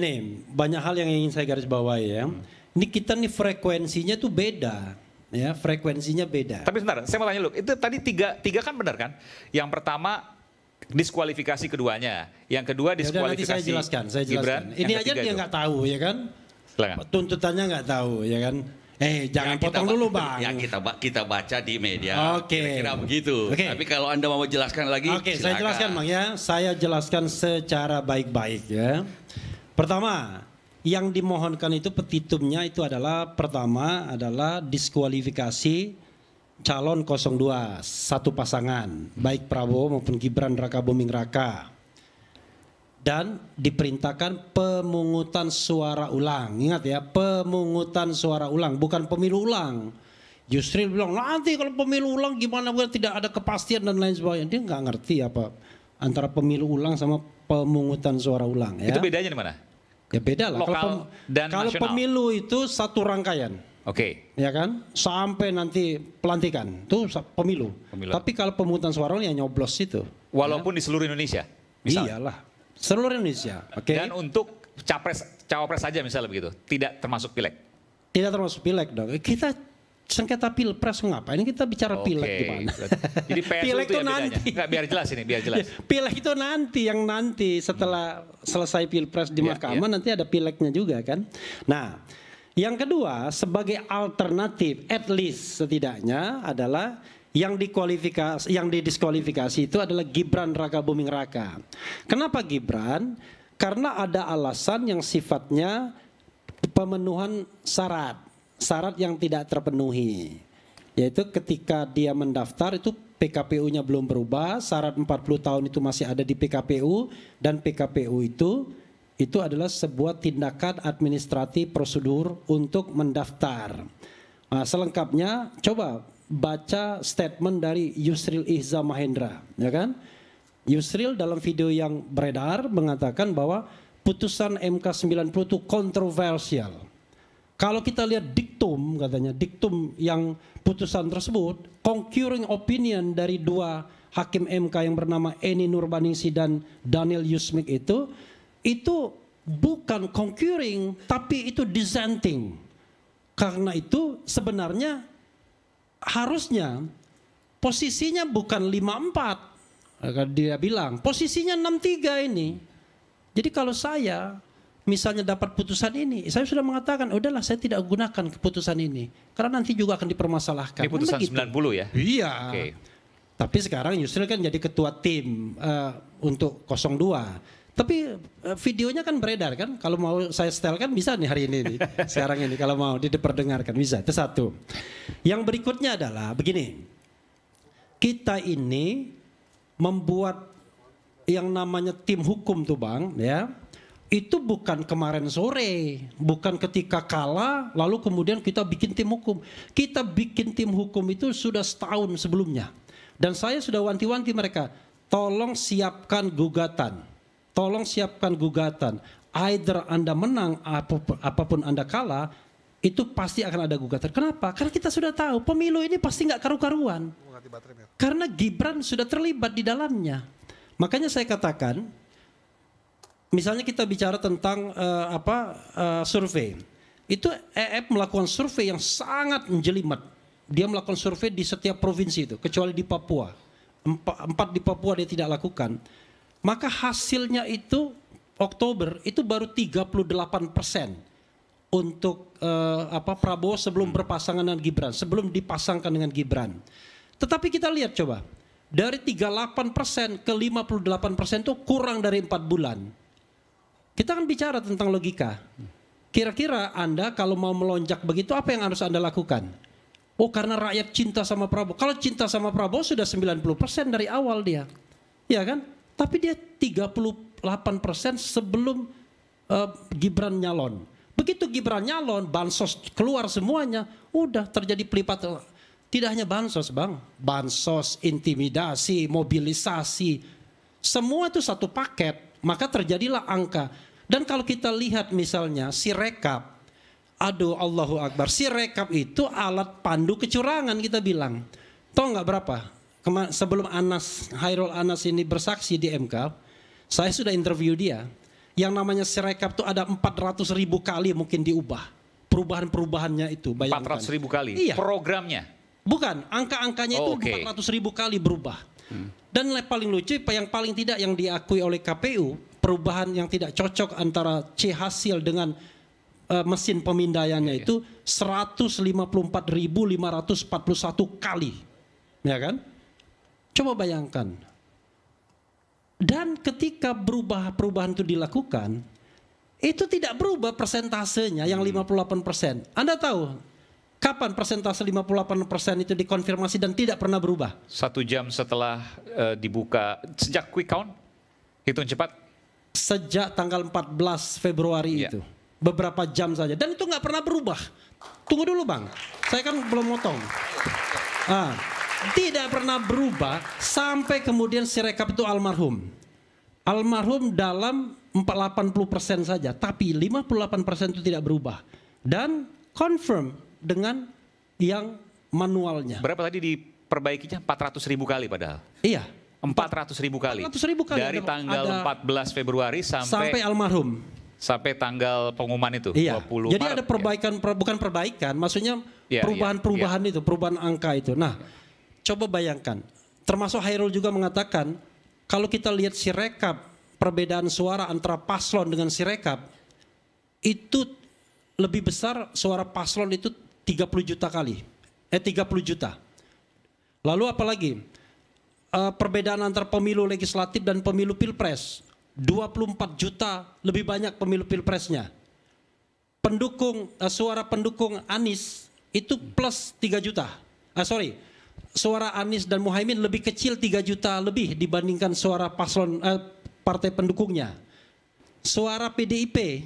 Nih, banyak hal yang ingin saya garis bawahi ya. Ini kita nih frekuensinya tuh beda. Ya, frekuensinya beda. Tapi sebentar, saya mau tanya lu, itu tadi tiga, tiga kan benar kan? Yang pertama diskualifikasi keduanya, yang kedua ya diskualifikasi. Yaudah, saya jelaskan, saya jelaskan. Gibran, ini aja dia nggak tahu ya kan? Silahkan. Tuntutannya nggak tahu ya kan? Eh, ya, jangan ya, potong dulu, Bang. Yang kita kita baca di media. Oke. Okay. Kira-kira begitu. Okay. Tapi kalau Anda mau jelaskan lagi, Oke, okay, saya jelaskan, Bang ya. Saya jelaskan secara baik-baik ya. Pertama, yang dimohonkan itu petitumnya itu adalah pertama adalah diskualifikasi calon 02 satu pasangan baik Prabowo maupun Gibran Raka Buming Raka dan diperintahkan pemungutan suara ulang ingat ya pemungutan suara ulang bukan pemilu ulang Justru bilang nanti kalau pemilu ulang gimana gue tidak ada kepastian dan lain sebagainya dia nggak ngerti apa antara pemilu ulang sama pemungutan suara ulang ya itu bedanya di mana Ya beda lah. kalau pem, dan kalau pemilu itu satu rangkaian. Oke. Okay. Ya kan? Sampai nanti pelantikan. Itu pemilu. pemilu. Tapi kalau pemungutan suara yang nyoblos itu. Walaupun ya. di seluruh Indonesia. Misal. Iyalah. Seluruh Indonesia. Oke. Okay. Dan untuk capres cawapres saja misalnya begitu. Tidak termasuk pileg. Tidak termasuk pileg dong. Kita sengketa pilpres mengapa ini kita bicara okay. pileg gimana? Jadi PSU pilek itu, itu ya nanti. Enggak, biar jelas ini, biar jelas. Pilek itu nanti yang nanti setelah selesai pilpres di iya, mahkamah yeah. nanti ada pileknya juga kan. Nah, yang kedua sebagai alternatif at least setidaknya adalah yang dikualifikasi yang didiskualifikasi itu adalah Gibran Raka Buming Raka. Kenapa Gibran? Karena ada alasan yang sifatnya pemenuhan syarat syarat yang tidak terpenuhi yaitu ketika dia mendaftar itu PKPU-nya belum berubah, syarat 40 tahun itu masih ada di PKPU dan PKPU itu itu adalah sebuah tindakan administratif prosedur untuk mendaftar. Nah, selengkapnya coba baca statement dari Yusril Ihza Mahendra, ya kan? Yusril dalam video yang beredar mengatakan bahwa putusan MK 90 itu kontroversial. Kalau kita lihat diktum katanya, diktum yang putusan tersebut, concurring opinion dari dua hakim MK yang bernama Eni Nurbaningsi dan Daniel Yusmik itu, itu bukan concurring tapi itu dissenting. Karena itu sebenarnya harusnya posisinya bukan 54 dia bilang posisinya 63 ini. Jadi kalau saya misalnya dapat putusan ini, saya sudah mengatakan, oh, udahlah saya tidak gunakan keputusan ini karena nanti juga akan dipermasalahkan. Ini kan putusan kan 90 ya? Iya. Okay. Tapi sekarang Yusril kan jadi ketua tim uh, untuk 02. Tapi uh, videonya kan beredar kan, kalau mau saya setel kan bisa nih hari ini nih, sekarang ini kalau mau diperdengarkan bisa. Itu satu. Yang berikutnya adalah begini, kita ini membuat yang namanya tim hukum tuh bang, ya itu bukan kemarin sore, bukan ketika kalah lalu kemudian kita bikin tim hukum. Kita bikin tim hukum itu sudah setahun sebelumnya. Dan saya sudah wanti-wanti mereka, tolong siapkan gugatan. Tolong siapkan gugatan. Either Anda menang apapun Anda kalah, itu pasti akan ada gugatan. Kenapa? Karena kita sudah tahu pemilu ini pasti nggak karu-karuan. Karena Gibran sudah terlibat di dalamnya. Makanya saya katakan misalnya kita bicara tentang uh, apa uh, survei. Itu EF melakukan survei yang sangat menjelimet. Dia melakukan survei di setiap provinsi itu, kecuali di Papua. Empat, empat di Papua dia tidak lakukan. Maka hasilnya itu Oktober itu baru 38 persen untuk uh, apa Prabowo sebelum hmm. berpasangan dengan Gibran, sebelum dipasangkan dengan Gibran. Tetapi kita lihat coba, dari 38% ke 58% itu kurang dari empat bulan. Kita akan bicara tentang logika. Kira-kira Anda kalau mau melonjak begitu apa yang harus Anda lakukan? Oh karena rakyat cinta sama Prabowo. Kalau cinta sama Prabowo sudah 90% dari awal dia. Iya kan? Tapi dia 38% sebelum uh, Gibran nyalon. Begitu Gibran nyalon, bansos keluar semuanya, udah terjadi pelipat tidak hanya bansos bang, bansos, intimidasi, mobilisasi, semua itu satu paket. Maka terjadilah angka dan kalau kita lihat misalnya si rekap, aduh Allahu Akbar, si rekap itu alat pandu kecurangan kita bilang. Tahu nggak berapa? Kema sebelum Anas, Hairul Anas ini bersaksi di MK, saya sudah interview dia. Yang namanya sirekap rekap itu ada 400 ribu kali mungkin diubah. Perubahan-perubahannya itu bayangkan. 400 ribu kali? Iya. Programnya? Bukan, angka-angkanya oh, itu okay. 400 ribu kali berubah. Hmm. Dan paling lucu, yang paling tidak yang diakui oleh KPU, perubahan yang tidak cocok antara C hasil dengan uh, mesin pemindaiannya iya. itu 154.541 kali. Ya kan? Coba bayangkan. Dan ketika berubah perubahan itu dilakukan, itu tidak berubah persentasenya yang 58%. Hmm. Anda tahu kapan persentase 58% itu dikonfirmasi dan tidak pernah berubah? Satu jam setelah uh, dibuka, sejak quick count, hitung cepat? sejak tanggal 14 Februari yeah. itu. Beberapa jam saja. Dan itu nggak pernah berubah. Tunggu dulu bang, saya kan belum motong. Ah, tidak pernah berubah sampai kemudian sirekap itu almarhum. Almarhum dalam 80% saja, tapi 58% itu tidak berubah. Dan confirm dengan yang manualnya. Berapa tadi diperbaikinya? 400 ribu kali padahal. Iya, empat ratus ribu kali. Empat ribu kali. Dari tanggal ada 14 Februari sampai, sampai almarhum. Sampai tanggal pengumuman itu. Iya. 20 Jadi Maret, ada perbaikan, ya. per, bukan perbaikan, maksudnya iya, iya, perubahan-perubahan ya, ya, itu, perubahan angka itu. Nah, coba bayangkan. Termasuk Hairul juga mengatakan, kalau kita lihat si rekap perbedaan suara antara paslon dengan si rekap itu lebih besar suara paslon itu 30 juta kali. Eh 30 juta. Lalu apalagi? uh, perbedaan antara pemilu legislatif dan pemilu pilpres. 24 juta lebih banyak pemilu pilpresnya. Pendukung uh, suara pendukung Anies itu plus 3 juta. uh, sorry, suara Anies dan Muhaimin lebih kecil 3 juta lebih dibandingkan suara paslon uh, partai pendukungnya. Suara PDIP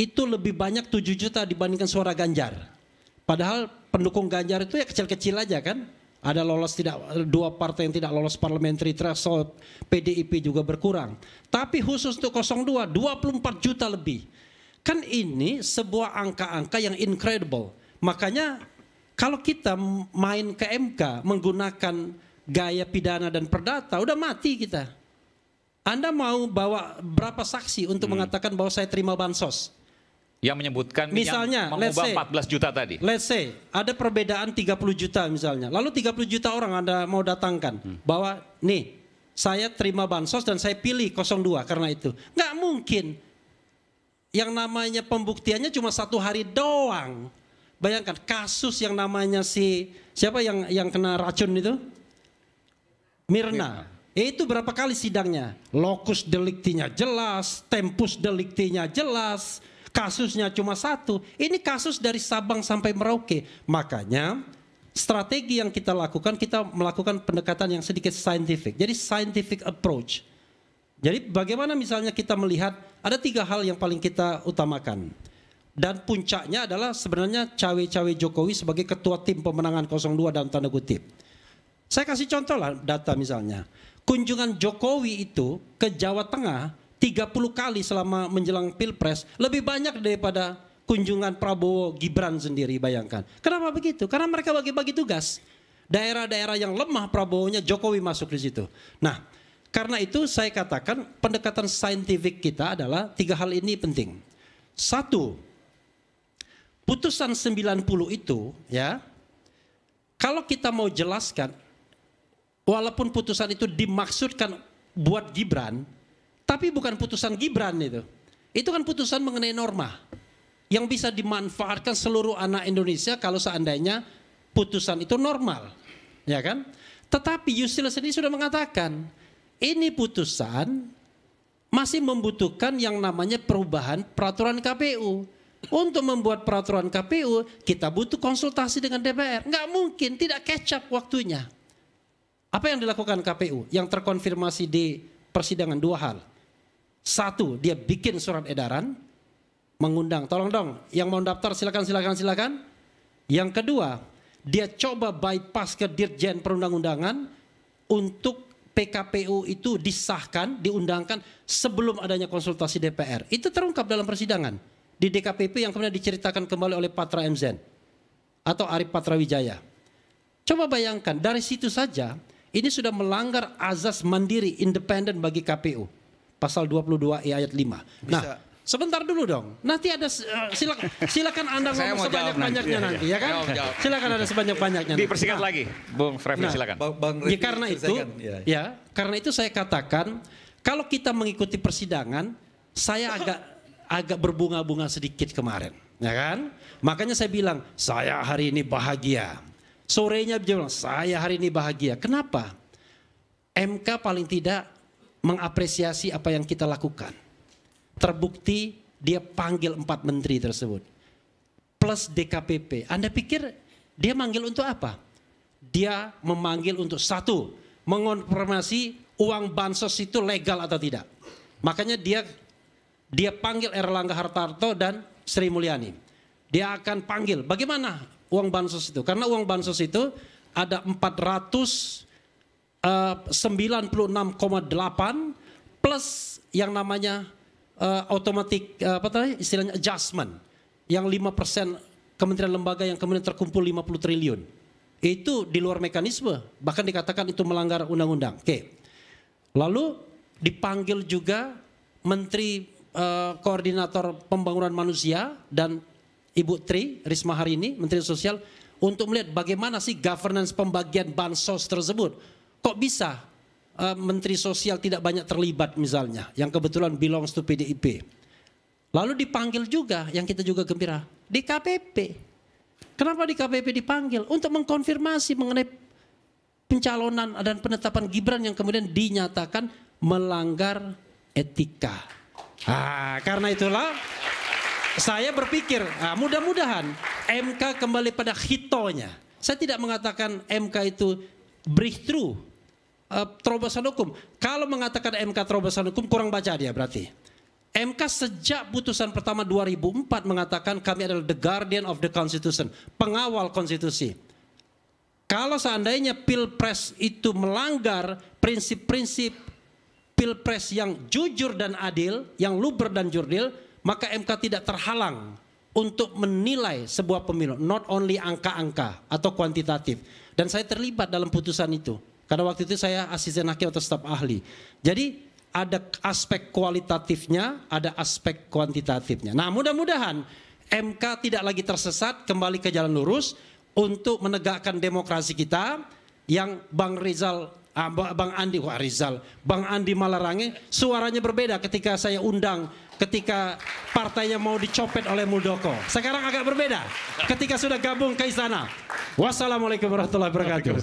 itu lebih banyak 7 juta dibandingkan suara Ganjar. Padahal pendukung Ganjar itu ya kecil-kecil aja kan ada lolos tidak dua partai yang tidak lolos parliamentary threshold PDIP juga berkurang tapi khusus untuk 02 24 juta lebih kan ini sebuah angka-angka yang incredible makanya kalau kita main ke MK menggunakan gaya pidana dan perdata udah mati kita Anda mau bawa berapa saksi untuk hmm. mengatakan bahwa saya terima bansos yang menyebutkan misalnya yang mengubah say, 14 juta tadi. Let's say ada perbedaan 30 juta misalnya. Lalu 30 juta orang Anda mau datangkan hmm. bahwa nih saya terima bansos dan saya pilih 02 karena itu. Nggak mungkin. Yang namanya pembuktiannya cuma satu hari doang. Bayangkan kasus yang namanya si siapa yang yang kena racun itu? Mirna. Mirna. Ya, itu berapa kali sidangnya? Lokus deliktinya jelas, tempus deliktinya jelas, Kasusnya cuma satu. Ini kasus dari Sabang sampai Merauke. Makanya strategi yang kita lakukan, kita melakukan pendekatan yang sedikit scientific. Jadi scientific approach. Jadi bagaimana misalnya kita melihat ada tiga hal yang paling kita utamakan. Dan puncaknya adalah sebenarnya cawe-cawe Jokowi sebagai ketua tim pemenangan 02 dalam tanda kutip. Saya kasih contoh lah data misalnya. Kunjungan Jokowi itu ke Jawa Tengah 30 kali selama menjelang pilpres lebih banyak daripada kunjungan Prabowo Gibran sendiri bayangkan. Kenapa begitu? Karena mereka bagi-bagi tugas. Daerah-daerah yang lemah Prabowo-nya Jokowi masuk di situ. Nah, karena itu saya katakan pendekatan saintifik kita adalah tiga hal ini penting. Satu, putusan 90 itu ya, kalau kita mau jelaskan walaupun putusan itu dimaksudkan buat Gibran, tapi bukan putusan Gibran itu. Itu kan putusan mengenai norma yang bisa dimanfaatkan seluruh anak Indonesia kalau seandainya putusan itu normal, ya kan? Tetapi Yusril sendiri sudah mengatakan ini putusan masih membutuhkan yang namanya perubahan peraturan KPU. Untuk membuat peraturan KPU, kita butuh konsultasi dengan DPR. Nggak mungkin, tidak kecap waktunya. Apa yang dilakukan KPU? Yang terkonfirmasi di persidangan dua hal. Satu, dia bikin surat edaran mengundang, tolong dong, yang mau daftar silakan silakan silakan. Yang kedua, dia coba bypass ke Dirjen Perundang-undangan untuk PKPU itu disahkan, diundangkan sebelum adanya konsultasi DPR. Itu terungkap dalam persidangan di DKPP yang kemudian diceritakan kembali oleh Patra Mzen atau Arif Wijaya. Coba bayangkan dari situ saja ini sudah melanggar azas mandiri independen bagi KPU pasal 22 e ayat 5. Bisa. Nah, sebentar dulu dong. Nanti ada uh, silakan silakan Anda ngomong sebanyak-banyaknya nanti, ya, ya. ya, kan? Silakan ada sebanyak-banyaknya. Dipersingkat nah. lagi. Bung Frevi nah, silakan. Bang, Bang ya, karena itu ya, ya. ya, karena itu saya katakan kalau kita mengikuti persidangan, saya agak agak berbunga-bunga sedikit kemarin, ya kan? Makanya saya bilang, saya hari ini bahagia. Sorenya dia bilang, saya hari ini bahagia. Kenapa? MK paling tidak mengapresiasi apa yang kita lakukan. Terbukti dia panggil empat menteri tersebut. Plus DKPP. Anda pikir dia manggil untuk apa? Dia memanggil untuk satu, mengonfirmasi uang bansos itu legal atau tidak. Makanya dia dia panggil Erlangga Hartarto dan Sri Mulyani. Dia akan panggil bagaimana uang bansos itu? Karena uang bansos itu ada 400 Eh, uh, 96,8 plus yang namanya uh, automatic uh, apa tadi istilahnya adjustment yang 5% kementerian lembaga yang kemudian terkumpul 50 triliun. Itu di luar mekanisme, bahkan dikatakan itu melanggar undang-undang. Oke. Lalu dipanggil juga menteri uh, koordinator pembangunan manusia dan Ibu Tri Risma hari ini Menteri Sosial untuk melihat bagaimana sih governance pembagian bansos tersebut Kok bisa uh, menteri sosial tidak banyak terlibat misalnya yang kebetulan belongs to PDIP. Lalu dipanggil juga yang kita juga gembira di KPP. Kenapa di KPP dipanggil? Untuk mengkonfirmasi mengenai pencalonan dan penetapan Gibran yang kemudian dinyatakan melanggar etika. Ah, karena itulah saya berpikir ah, mudah-mudahan MK kembali pada hitonya. Saya tidak mengatakan MK itu breakthrough Eh, terobosan hukum. Kalau mengatakan MK terobosan hukum kurang baca dia berarti. MK sejak putusan pertama 2004 mengatakan kami adalah the guardian of the constitution, pengawal konstitusi. Kalau seandainya Pilpres itu melanggar prinsip-prinsip Pilpres yang jujur dan adil, yang luber dan jurdil, maka MK tidak terhalang untuk menilai sebuah pemilu, not only angka-angka atau kuantitatif. Dan saya terlibat dalam putusan itu karena waktu itu saya asisten hakim atau staf ahli. Jadi ada aspek kualitatifnya, ada aspek kuantitatifnya. Nah mudah-mudahan MK tidak lagi tersesat, kembali ke jalan lurus untuk menegakkan demokrasi kita yang Bang Rizal, ah, Bang Andi, wah Rizal, Bang Andi Malarange suaranya berbeda ketika saya undang ketika partainya mau dicopet oleh Muldoko. Sekarang agak berbeda ketika sudah gabung ke istana. Wassalamualaikum warahmatullahi wabarakatuh.